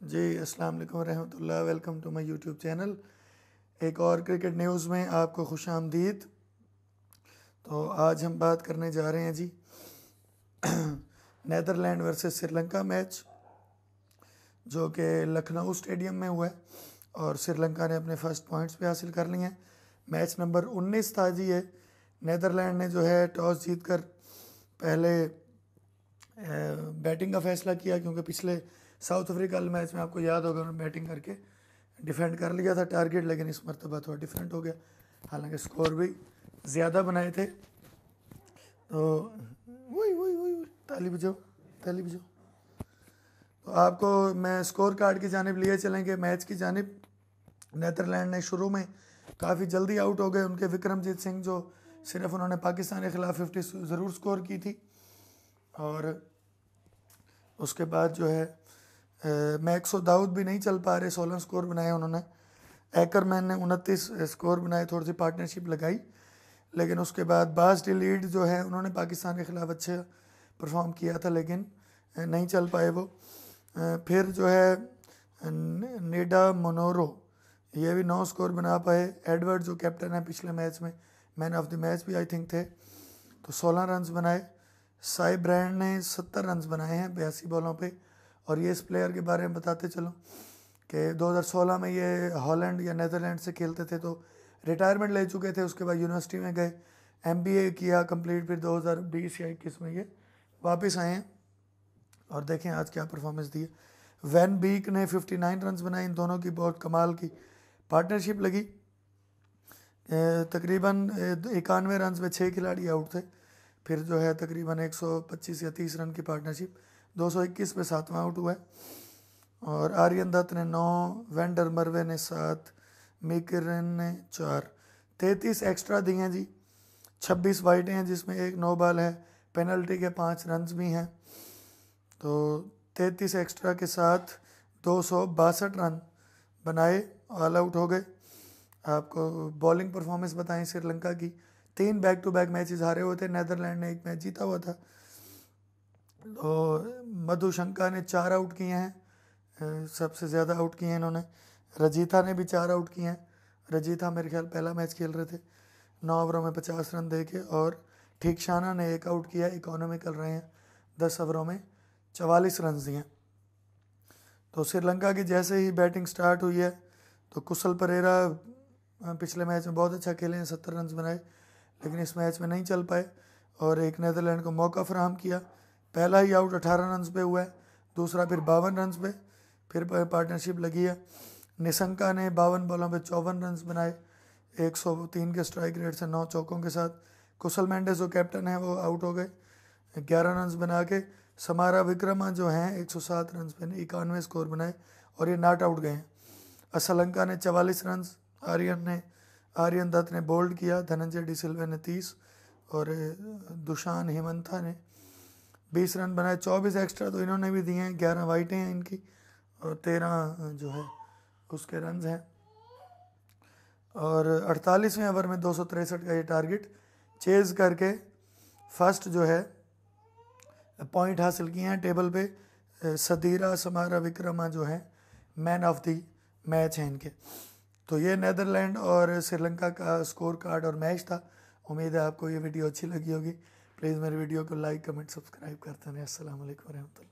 जी अस्सलाम वालेकुम रहमतुल्लाह welcome to my YouTube channel एक और क्रिकेट न्यूज़ में आपको खुश आमदीद तो आज हम बात करने जा रहे हैं जी नैदरलैंड वर्सेस श्रीलंका मैच जो कि लखनऊ स्टेडियम में हुआ है और श्रीलंका ने अपने फर्स्ट पॉइंट्स भी हासिल कर लिए हैं मैच नंबर उन्नीस था जी ये नैदरलैंड ने जो है टॉस जीत कर पहले बैटिंग का फैसला किया क्योंकि पिछले साउथ अफ्रीका मैच में आपको याद होगा उन्होंने बैटिंग करके डिफेंड कर लिया था टारगेट लेकिन इस मरतबा थोड़ा डिफरेंट हो गया हालांकि स्कोर भी ज़्यादा बनाए थे तो वही वही वही ताली बजाओ ताली बजाओ तो आपको मैं स्कोर कार्ड की जानब लिए चलेंगे मैच की जानब नैदरलैंड ने शुरू में काफ़ी जल्दी आउट हो गए उनके विक्रमजीत सिंह जो सिर्फ उन्होंने पाकिस्तान के ख़िलाफ़ फिफ्टी ज़रूर स्कोर की थी और उसके बाद जो है मैक्स और दाऊद भी नहीं चल पा रहे सोलह स्कोर बनाए उन्होंने एकरमैन ने उनतीस स्कोर बनाए थोड़ी सी पार्टनरशिप लगाई लेकिन उसके बाद बास डी लीड जो है उन्होंने पाकिस्तान के ख़िलाफ़ अच्छे परफॉर्म किया था लेकिन नहीं चल पाए वो फिर जो है नेडा मोनोरो ये भी नौ स्कोर बना पाए एडवर्ड जो कैप्टन है पिछले मैच में मैन ऑफ द मैच भी आई थिंक थे तो सोलह रन्स बनाए साई ब्रैंड ने सत्तर रन्स बनाए हैं बयासी बॉलों पर और ये इस प्लेयर के बारे में बताते चलूँ कि 2016 में ये हॉलैंड या नैदरलैंड से खेलते थे तो रिटायरमेंट ले चुके थे उसके बाद यूनिवर्सिटी में गए एम किया कंप्लीट फिर 2020 या इक्कीस में ये वापस आए हैं और देखें आज क्या परफॉर्मेंस दिए वैन बीक ने 59 रन बनाए इन दोनों की बहुत कमाल की पार्टनरशिप लगी तकरीबन इक्यानवे रन में छः खिलाड़ी आउट थे फिर जो है तकरीबन 125 या 30 रन की पार्टनरशिप दो सौ इक्कीस पे सातवां आउट हुआ है और आर्यन दत्त ने नौ वेंडर मरवे ने सात मिकिरन ने चार तैतीस एक्स्ट्रा दिए हैं जी छब्बीस वाइटें हैं जिसमें एक नो बॉल है पेनल्टी के पाँच रन भी हैं तो तैंतीस एक्स्ट्रा के साथ दो सौ बासठ रन बनाए ऑल आउट हो गए आपको बॉलिंग परफॉर्मेंस बताएं श्रीलंका की तीन बैक टू बैक मैचेस हारे हुए थे नैदरलैंड ने एक मैच जीता हुआ था तो मधुशंका ने चार आउट किए हैं सबसे ज़्यादा आउट किए हैं इन्होंने रजीता ने भी चार आउट किए हैं रजीता मेरे ख्याल पहला मैच खेल रहे थे नौ ओवरों में पचास रन दे के और ठीक शाना ने एक आउट किया इकोनॉमिकल रहे हैं दस ओवरों में चवालीस रन दिए तो श्रीलंका की जैसे ही बैटिंग स्टार्ट हुई है तो कुशल परेरा पिछले मैच में बहुत अच्छा खेले हैं सत्तर रन बनाए लेकिन इस मैच में नहीं चल पाए और एक नदरलैंड को मौका फ्राहम किया पहला ही आउट अठारह रन पे हुआ है दूसरा फिर बावन रन पे फिर पार्टनरशिप लगी है निशंका ने बावन बॉलों पे चौवन रन बनाए एक सौ तीन के स्ट्राइक रेट से नौ चौकों के साथ कुशल मैंडे जो कैप्टन है वो आउट हो गए ग्यारह रन बना के समारा विक्रमा जो हैं एक सौ सात रन पे इक्यानवे स्कोर बनाए और ये नॉट आउट गए हैं असलंका ने चवालीस रन आर्यन ने आर्यन दत्त ने बोल्ड किया धनंजय डी सिल्वे ने तीस और दुशान हेमंथा ने बीस रन बनाए चौबीस एक्स्ट्रा तो इन्होंने भी दिए हैं ग्यारह वाइटें हैं इनकी और तेरह जो है उसके रन हैं और अड़तालीसवें ओवर में दो का ये टारगेट चेज करके फर्स्ट जो है पॉइंट हासिल किए हैं टेबल पे सदीरा समारा विक्रमा जो है मैन ऑफ दी मैच हैं इनके तो ये नदरलैंड और श्रीलंका का स्कोर कार्ड और मैच था उम्मीद है आपको ये वीडियो अच्छी लगी होगी प्लीज़ मेरे वीडियो को लाइक कमेंट सब्सक्राइब करते रहें असल वरह